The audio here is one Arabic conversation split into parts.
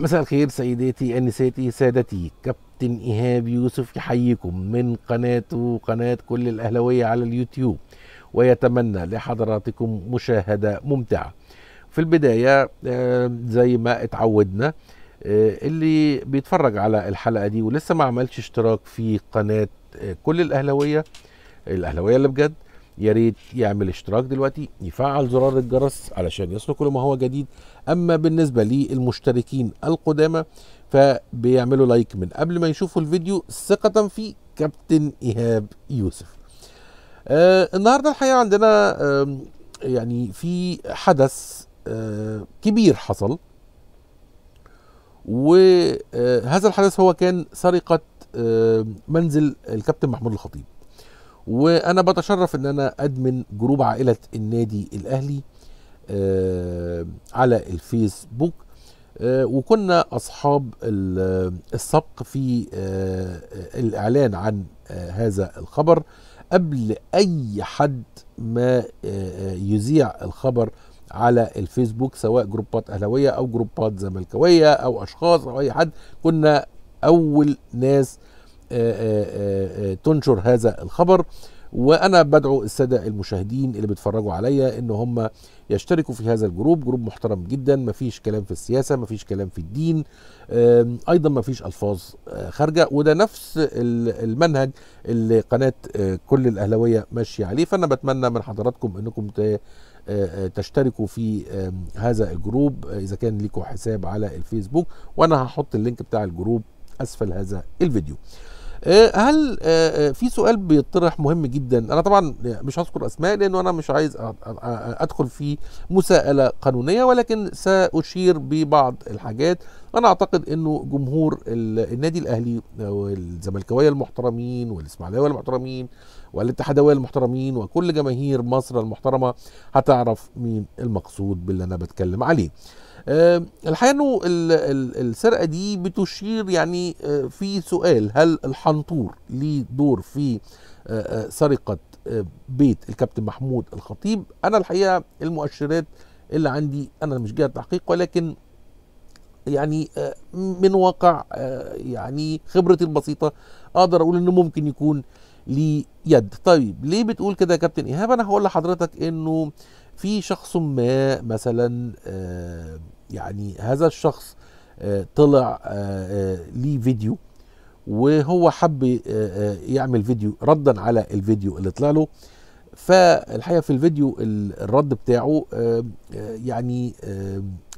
مساء الخير سيداتي انساتي سادتي كابتن ايهاب يوسف يحييكم من قناته قناه كل الاهلاويه على اليوتيوب ويتمنى لحضراتكم مشاهده ممتعه في البدايه آه، زي ما اتعودنا آه، اللي بيتفرج على الحلقه دي ولسه ما عملش اشتراك في قناه آه، كل الاهلاويه الاهلاويه اللي بجد يا ريت يعمل اشتراك دلوقتي يفعل زرار الجرس علشان يصل كل ما هو جديد اما بالنسبه للمشتركين القدامى فبيعملوا لايك من قبل ما يشوفوا الفيديو ثقه في كابتن ايهاب يوسف آه النهارده الحقيقه عندنا آه يعني في حدث آه كبير حصل وهذا آه، الحدث هو كان سرقه آه منزل الكابتن محمود الخطيب وانا بتشرف ان انا ادمن جروب عائله النادي الاهلي آه، على الفيسبوك آه، وكنا اصحاب السبق في آه، الاعلان عن هذا الخبر قبل اي حد ما يذيع الخبر على الفيسبوك سواء جروبات اهلاويه او جروبات زملكاويه او اشخاص او اي حد كنا اول ناس آه، آه، آه، تنشر هذا الخبر وانا بدعو الساده المشاهدين اللي بيتفرجوا عليا ان هم يشتركوا في هذا الجروب جروب محترم جدا ما فيش كلام في السياسه ما فيش كلام في الدين ايضا ما فيش الفاظ خارجه وده نفس المنهج اللي قناه كل الاهلاويه ماشيه عليه فانا بتمنى من حضراتكم انكم تشتركوا في هذا الجروب اذا كان لكم حساب على الفيسبوك وانا هحط اللينك بتاع الجروب اسفل هذا الفيديو آه، هل آه، آه، في سؤال بيطرح مهم جدا انا طبعا مش هذكر اسماء لانه انا مش عايز ادخل في مساءله قانونيه ولكن ساشير ببعض الحاجات انا اعتقد انه جمهور النادي الاهلي والزملكاويه المحترمين والاسماعيليه المحترمين والاتحادويه المحترمين وكل جماهير مصر المحترمه هتعرف مين المقصود باللي انا بتكلم عليه أه الحقيقه انه السرقه دي بتشير يعني أه في سؤال هل الحنطور ليه دور في أه, آه، سرقه آه، بيت الكابتن محمود الخطيب انا الحقيقه المؤشرات اللي عندي انا مش جهه تحقيق ولكن يعني آه، من واقع يعني خبرتي البسيطه اقدر اقول انه ممكن يكون ليد طيب ليه بتقول كده يا كابتن ايهاب انا هقول لحضرتك انه في شخص ما مثلا آه، يعني هذا الشخص آه، طلع آه، ليه فيديو وهو حب يعمل فيديو ردا على الفيديو اللي طلع له فالحقيقه في الفيديو الرد بتاعه يعني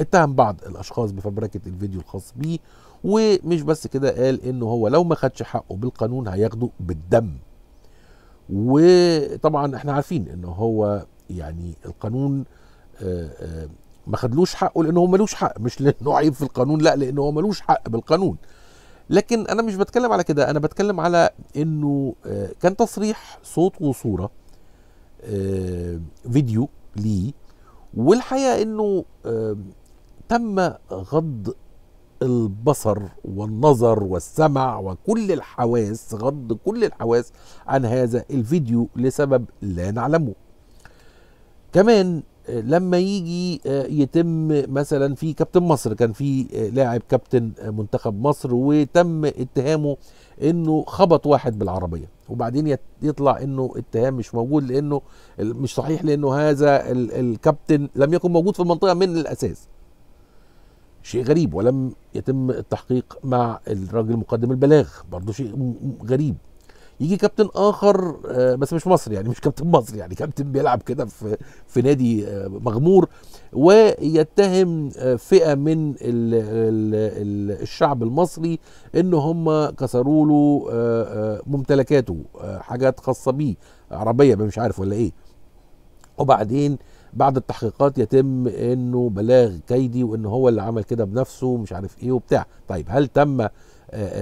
اتهم بعض الاشخاص بفبركه الفيديو الخاص بيه ومش بس كده قال انه هو لو ما خدش حقه بالقانون هياخده بالدم وطبعا احنا عارفين ان هو يعني القانون آه، آه، ما خدلوش حقه لانه ملوش حق مش لانه عيب في القانون لا لانه هو ملوش حق بالقانون لكن انا مش بتكلم على كده انا بتكلم على انه آه، كان تصريح صوت وصوره فيديو ليه والحقيقه انه تم غض البصر والنظر والسمع وكل الحواس غض كل الحواس عن هذا الفيديو لسبب لا نعلمه كمان آه، لما يجي آه، يتم مثلا في كابتن مصر كان في آه، لاعب كابتن منتخب مصر وتم اتهامه انه خبط واحد بالعربيه وبعدين يطلع انه اتهام مش موجود لانه مش صحيح لانه هذا الكابتن لم يكن موجود في المنطقه من الاساس شيء غريب ولم يتم التحقيق مع الراجل مقدم البلاغ برضه شيء غريب يجي كابتن اخر آه، بس مش مصري يعني مش كابتن مصري يعني كابتن بيلعب كده في في نادي آه، مغمور ويتهم آه، فئه من الشعب المصري ان هم كسروا له ممتلكاته حاجات خاصه بيه عربيه مش عارف ولا ايه وبعدين بعد التحقيقات يتم انه بلاغ كيدي وان هو اللي عمل كده بنفسه ومش عارف ايه وبتاع طيب هل تم آه، آه،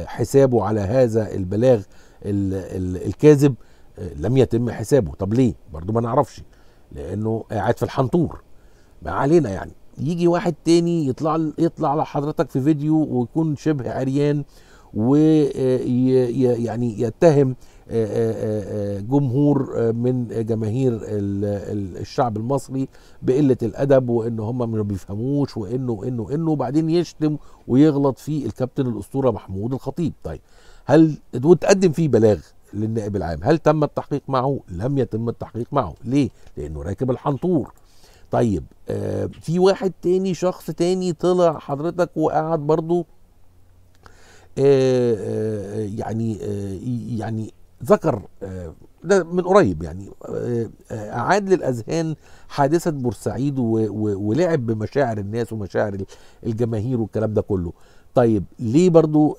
آه، حسابه على هذا البلاغ الكاذب لم يتم حسابه طب ليه برضو ما نعرفش لانه قاعد في الحنطور ما علينا يعني يجي واحد تاني يطلع يطلع لحضرتك في فيديو ويكون شبه عريان ويعني آه، يتهم آه، آه، جمهور من جماهير الشعب المصري بقلة الأدب وإن هم ما بيفهموش وإنه وإنه وإنه وبعدين يشتم ويغلط في الكابتن الأسطورة محمود الخطيب طيب هل وتقدم فيه بلاغ للنائب العام هل تم التحقيق معه لم يتم التحقيق معه ليه لأنه راكب الحنطور طيب في واحد تاني شخص تاني طلع حضرتك وقعد برضه آه، آه، يعني آه، يعني ذكر ده من قريب يعني اعاد للاذهان حادثه بورسعيد ولعب بمشاعر الناس ومشاعر الجماهير والكلام ده كله طيب ليه برضو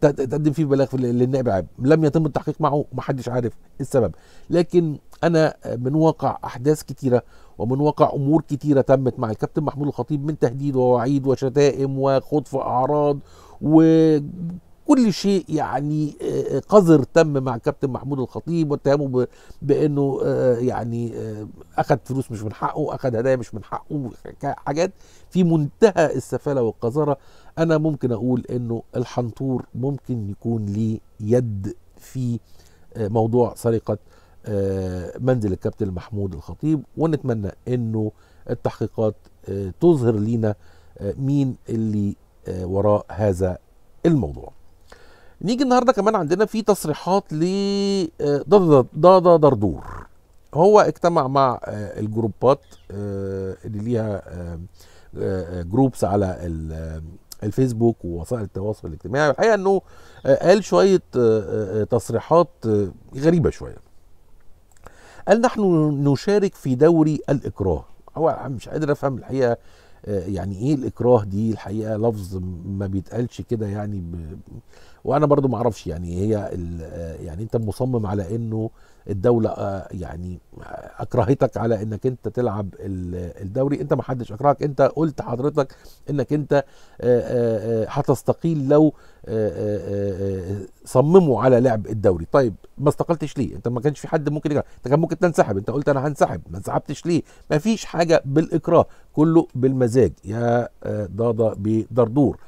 تقدم فيه بلاغ للنائب عام لم يتم التحقيق معه محدش عارف السبب لكن انا من واقع احداث كتيره ومن واقع امور كتيره تمت مع الكابتن محمود الخطيب من تهديد ووعيد وشتائم وخوض في اعراض وكل شيء يعني آه، آه، قذر تم مع كابتن محمود الخطيب واتهمه بانه آه، يعني اخذ فلوس مش من حقه اخذ هدايا مش من حقه حاجات في منتهى السفاله والقذاره انا ممكن اقول انه الحنطور ممكن يكون ليه يد في موضوع سرقه منزل الكابتن محمود الخطيب ونتمنى انه التحقيقات تظهر لينا مين اللي آه، وراء هذا الموضوع نيجي النهارده كمان عندنا في تصريحات ل آه، ضاضا دردور هو اجتمع مع آه، الجروبات اللي ليها جروبس على الفيسبوك ووسائل التواصل الاجتماعي الحقيقه انه قال شويه تصريحات غريبه شويه قال نحن نشارك في دوري الاكراه هو مش قادر افهم الحقيقه يعني ايه الاكراه دي الحقيقه لفظ ما بيتقالش كده يعني ب... وانا برضو ما اعرفش يعني هي ال... يعني انت مصمم على انه الدوله آه، يعني اكرهتك على انك انت تلعب الدوري انت ما حدش اكرهك انت قلت حضرتك انك انت آه، آه، هتستقيل لو صمموا على لعب الدوري طيب ما استقلتش ليه انت ما كانش في حد ممكن يجعل. انت كان ممكن تنسحب انت قلت انا هنسحب ما انسحبتش ليه ما فيش حاجه بالاكراه كله بالمزاج يا آه، ضاضا بدردور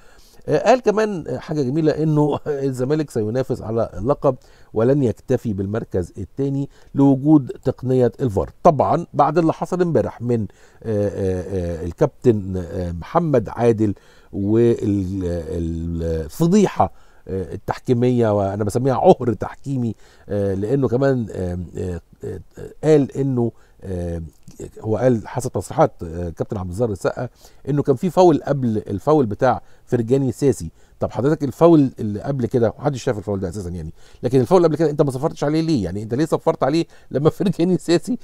آه، قال كمان حاجه جميله انه الزمالك سينافس على اللقب ولن يكتفي بالمركز الثاني لوجود تقنيه الفار طبعا بعد اللي حصل امبارح من آه، الكابتن محمد عادل والفضيحه آه، التحكيميه وانا بسميها عهر تحكيمي آه، لانه كمان آه، قال انه هو قال حسب تصريحات كابتن عبد الظاهر السقا انه كان في فاول قبل الفاول بتاع فرجاني ساسي طب حضرتك الفاول اللي قبل كده محدش شاف الفاول ده اساسا يعني لكن الفاول قبل كده انت ما صفرتش عليه ليه يعني انت ليه صفرت عليه لما فرجاني ساسي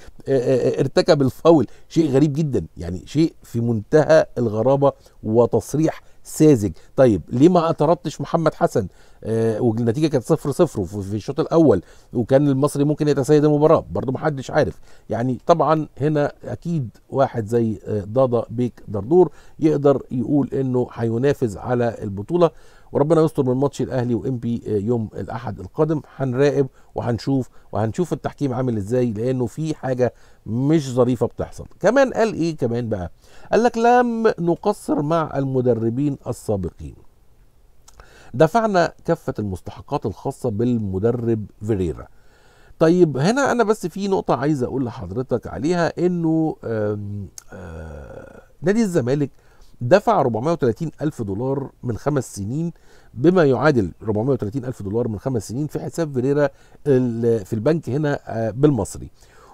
ارتكب الفاول شيء غريب جدا يعني شيء في منتهى الغرابه وتصريح ساذج طيب ليه ما اعترضتش محمد حسن آه والنتيجه كانت صفر صفر في الشوط الاول وكان المصري ممكن يتسيد المباراه برضه ما حدش عارف يعني طبعا هنا اكيد واحد زي آه دادا بيك دردور يقدر يقول انه هينافس على البطوله وربنا يستر من ماتش الاهلي وانبي آه، يوم الاحد القادم هنراقب وهنشوف وهنشوف التحكيم عامل ازاي لانه في حاجه مش ظريفه بتحصل كمان قال ايه كمان بقى قال لك لم نقصر مع المدربين السابقين دفعنا كافه المستحقات الخاصه بالمدرب فيريرا طيب هنا انا بس في نقطه عايز اقول لحضرتك عليها انه آه، نادي الزمالك دفع 430 ألف دولار من خمس سنين بما يعادل 430 ألف دولار من خمس سنين في حساب فيريرا في البنك هنا آه، بالمصري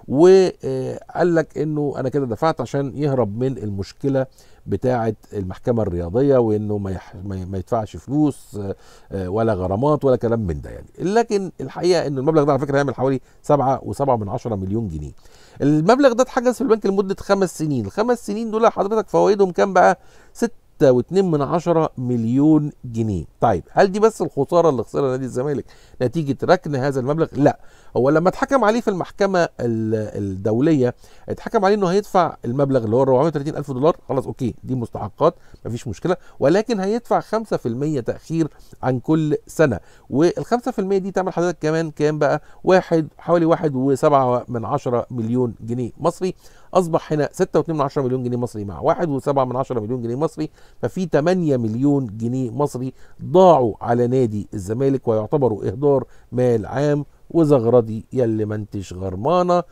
وقال لك انه انا كده دفعت عشان يهرب من المشكله بتاعه المحكمه الرياضيه وانه ما, يح... ما يدفعش فلوس آه، ولا غرامات ولا كلام من ده يعني لكن الحقيقه ان المبلغ ده على فكره هيعمل حوالي 7.7 من عشرة مليون جنيه المبلغ ده اتحجز في البنك لمده خمس سنين الخمس سنين دول حضرتك فوائدهم كام بقى 6 واتنين من عشرة مليون جنيه طيب هل دي بس الخسارة اللي خسرها نادي الزمالك نتيجة ركن هذا المبلغ لا هو لما اتحكم عليه في المحكمه الدوليه اتحكم عليه انه هيدفع المبلغ اللي هو 430 الف دولار خلاص اوكي دي مستحقات مفيش مشكله ولكن هيدفع 5% تاخير عن كل سنه وال5% دي تعمل حضرتك كمان كام بقى واحد حوالي 1.7 من 10 مليون جنيه مصري اصبح هنا 6.2 مليون جنيه مصري مع 1.7 مليون جنيه مصري ففي 8 مليون جنيه مصري ضاعوا على نادي الزمالك ويعتبروا اهدار مال عام وزغردي يلي ما انتش غرمانه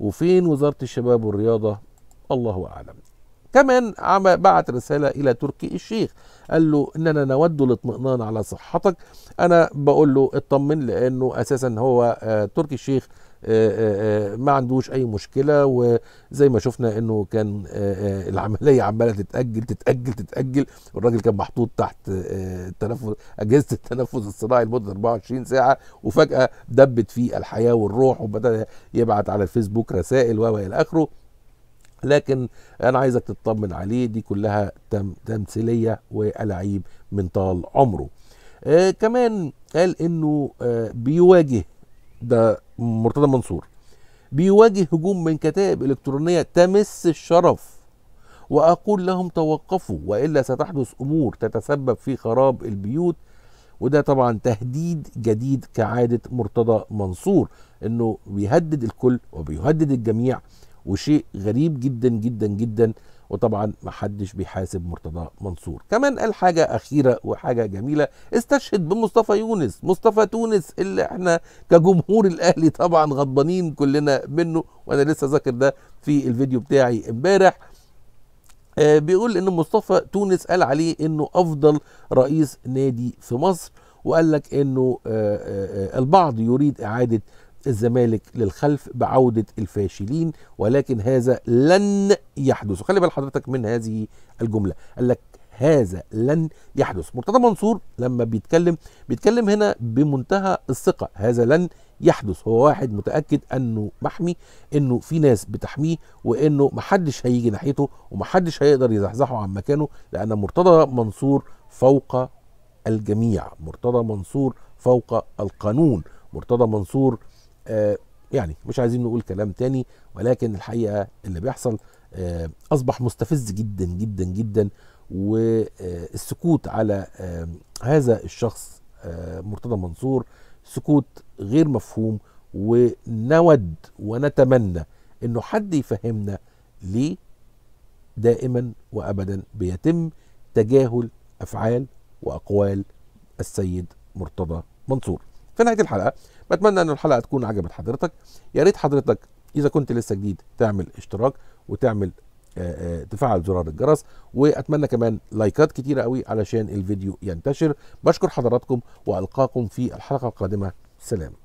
وفين وزاره الشباب والرياضه الله اعلم كمان بعت رسالة إلى تركي الشيخ قال له إننا نود الاطمئنان على صحتك أنا بقول له اطمن لأنه أساسا هو آه، تركي الشيخ آه، آه، آه، ما عندوش اي مشكله وزي ما شفنا انه كان العمليه عماله تتاجل تتاجل تتاجل والراجل كان محطوط تحت التنفس اجهزه التنفس الصناعي لمده 24 ساعه وفجاه دبت فيه الحياه والروح وبدا يبعت على الفيسبوك رسائل و الى اخره لكن انا عايزك تطمن عليه دي كلها تم تمثيليه وألاعيب من طال عمره آه كمان قال انه آه بيواجه ده مرتضى منصور بيواجه هجوم من كتائب إلكترونية تمس الشرف وأقول لهم توقفوا وإلا ستحدث أمور تتسبب في خراب البيوت وده طبعا تهديد جديد كعادة مرتضى منصور انه بيهدد الكل وبيهدد الجميع وشيء غريب جدا جدا جدا وطبعا ما حدش بيحاسب مرتضى منصور كمان قال حاجة أخيرة وحاجة جميلة استشهد بمصطفى يونس مصطفى تونس اللي احنا كجمهور الأهلي طبعا غضبانين كلنا منه وأنا لسه ذاكر ده في الفيديو بتاعي امبارح آه بيقول ان مصطفى تونس قال عليه انه افضل رئيس نادي في مصر وقال لك انه آه آه, آه، البعض يريد اعاده الزمالك للخلف بعودة الفاشلين ولكن هذا لن يحدث خلي بال حضرتك من هذه الجملة قال لك هذا لن يحدث مرتضى منصور لما بيتكلم بيتكلم هنا بمنتهى الثقة هذا لن يحدث هو واحد متأكد أنه محمي أنه في ناس بتحميه وأنه محدش هيجي ناحيته ومحدش هيقدر يزحزحه عن مكانه لأن مرتضى منصور فوق الجميع مرتضى منصور فوق القانون مرتضى منصور آه، يعني مش عايزين نقول كلام تاني ولكن الحقيقه اللي بيحصل آه، اصبح مستفز جدا جدا جدا والسكوت على آه، هذا الشخص مرتضى منصور سكوت غير مفهوم ونود ونتمنى انه حد يفهمنا ليه دائما وابدا بيتم تجاهل افعال واقوال السيد مرتضى منصور في نهايه الحلقه بتمنى ان الحلقه تكون عجبت حضرتك يا ريت حضرتك اذا كنت لسه جديد تعمل اشتراك وتعمل تفعل آه، آه، زرار الجرس واتمنى كمان لايكات كتيره قوي علشان الفيديو ينتشر بشكر حضراتكم والقاكم في الحلقه القادمه سلام